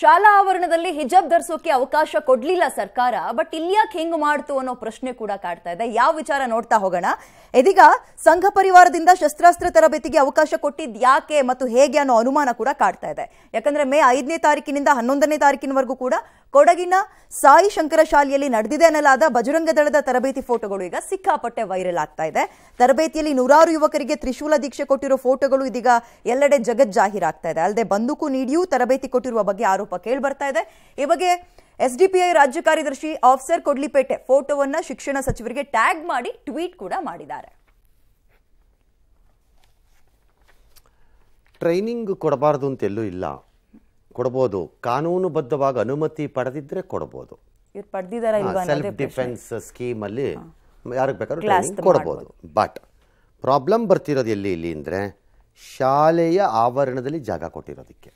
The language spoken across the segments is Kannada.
ಶಾಲಾ ಆವರಣದಲ್ಲಿ ಹಿಜಾಬ್ ಧರಿಸೋಕೆ ಅವಕಾಶ ಕೊಡ್ಲಿಲ್ಲ ಸರ್ಕಾರ ಬಟ್ ಇಲ್ಯಾಕ್ ಹೆಂಗ್ ಮಾಡ್ತು ಅನ್ನೋ ಪ್ರಶ್ನೆ ಕೂಡ ಕಾಡ್ತಾ ಇದೆ ಯಾವ ವಿಚಾರ ನೋಡ್ತಾ ಹೋಗೋಣ ಇದೀಗ ಸಂಘ ಪರಿವಾರದಿಂದ ಶಸ್ತ್ರಾಸ್ತ್ರ ತರಬೇತಿಗೆ ಅವಕಾಶ ಕೊಟ್ಟಿದ್ ಯಾಕೆ ಮತ್ತು ಹೇಗೆ ಅನ್ನೋ ಅನುಮಾನ ಕೂಡ ಕಾಡ್ತಾ ಇದೆ ಯಾಕಂದ್ರೆ ಮೇ ಐದನೇ ತಾರೀಕಿನಿಂದ ಹನ್ನೊಂದನೇ ತಾರೀಕಿನವರೆಗೂ ಕೂಡ ಕೊಡಗಿನ ಸಾಯಿ ಶಂಕರ ಶಾಲೆಯಲ್ಲಿ ನಡೆದಿದೆ ಎನ್ನಲಾದ ಬಜರಂಗ ದಳದ ತರಬೇತಿ ಫೋಟೋಗಳು ಈಗ ಸಿಕ್ಕಾಪಟ್ಟೆ ವೈರಲ್ ಆಗ್ತಾ ಇದೆ ತರಬೇತಿಯಲ್ಲಿ ನೂರಾರು ಯುವಕರಿಗೆ ತ್ರಿಶೂಲ ದೀಕ್ಷೆ ಕೊಟ್ಟಿರೋ ಫೋಟೋಗಳು ಇದೀಗ ಎಲ್ಲೆಡೆ ಜಗತ್ ಜಾಹೀರಾಗ್ತಾ ಇದೆ ಅಲ್ಲದೆ ಬಂದೂಕು ನೀಡಿಯೂ ತರಬೇತಿ ಕೊಟ್ಟಿರುವ ಬಗ್ಗೆ ಆರೋಪ ಕೇಳಿ ಬರ್ತಾ ಇದೆ ಈ ಬಗ್ಗೆ ಎಸ್ಡಿಪಿಐ ರಾಜ್ಯ ಕಾರ್ಯದರ್ಶಿ ಆಫ್ಸರ್ ಕೊಡ್ಲಿಪೇಟೆ ಫೋಟೋವನ್ನು ಶಿಕ್ಷಣ ಸಚಿವರಿಗೆ ಟ್ಯಾಗ್ ಮಾಡಿ ಟ್ವೀಟ್ ಕೂಡ ಮಾಡಿದ್ದಾರೆ ಟ್ರೈನಿಂಗ್ ಕೊಡಬಾರ್ದು ಅಂತೆಲ್ಲೂ ಇಲ್ಲ ಕೊಡಬಹುದು ಕಾನೂನುಬದ್ಧವಾಗಿ ಅನುಮತಿ ಪಡೆದಿದ್ರೆ ಕೊಡಬಹುದು ಸೆಲ್ಫ್ ಡಿಫೆನ್ಸ್ ಸ್ಕೀಮ್ ಅಲ್ಲಿ ಯಾರಿಗೆ ಬೇಕಾದ್ರೂ ಕೊಡಬಹುದು ಬಟ್ ಪ್ರಾಬ್ಲಮ್ ಬರ್ತಿರೋದು ಎಲ್ಲಿ ಇಲ್ಲಿ ಅಂದ್ರೆ ಶಾಲೆಯ ಆವರಣದಲ್ಲಿ ಜಾಗ ಕೊಟ್ಟಿರೋದಕ್ಕೆ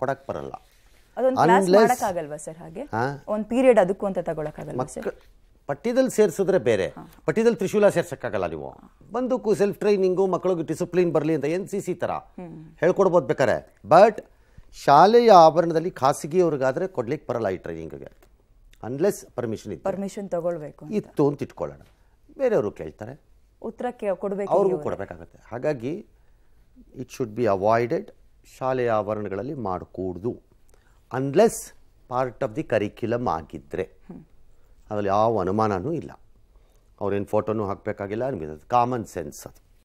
ಕೊಡಕ್ ಬರಲ್ಲ ಪಠ್ಯದಲ್ಲಿ ಸೇರಿಸಿದ್ರೆ ಬೇರೆ ಪಠ್ಯದಲ್ಲಿ ತ್ರಿಶೂಲ ಸೇರ್ಸಕ್ಕಾಗಲ್ಲ ನೀವು ಬಂದಕ್ಕೂ ಸೆಲ್ಫ್ ಟ್ರೈನಿಂಗು ಮಕ್ಕಳಿಗೆ ಡಿಸಿಪ್ಲಿನ್ ಬರಲಿ ಅಂತ ಎನ್ ಸಿ ಸಿ ತರ ಹೇಳ್ಕೊಡ್ಬೋದು ಬೇಕಾರೆ ಬಟ್ ಶಾಲೆಯ ಆವರಣದಲ್ಲಿ ಖಾಸಗಿಯವ್ರಿಗಾದರೆ ಕೊಡ್ಲಿಕ್ಕೆ ಬರಲ್ಲ ಈ ಟ್ರೈನಿಂಗ್ಗೆ ಅನ್ಲೆಸ್ ಪರ್ಮಿಷನ್ ಇತ್ತು ಪರ್ಮಿಷನ್ ತಗೊಳ್ಬೇಕು ಇತ್ತು ಅಂತ ಇಟ್ಕೊಳ್ಳೋಣ ಬೇರೆಯವರು ಕೇಳ್ತಾರೆ ಉತ್ತರ ಕೊಡಬೇಕು ಅವ್ರಿಗೂ ಕೊಡಬೇಕಾಗತ್ತೆ ಹಾಗಾಗಿ ಇಟ್ ಶುಡ್ ಬಿ ಅವಾಯ್ಡೆಡ್ ಶಾಲೆಯ ಆವರಣಗಳಲ್ಲಿ ಮಾಡಕೂಡ್ದು unless part of the curriculum ಆಗಿದ್ದರೆ ಅದರಲ್ಲಿ ಯಾವ ಅನುಮಾನವೂ ಇಲ್ಲ ಅವ್ರೇನು ಫೋಟೋನೂ ಹಾಕಬೇಕಾಗಿಲ್ಲ ನಿಮಗೆ ಕಾಮನ್ ಸೆನ್ಸ್ ಅದು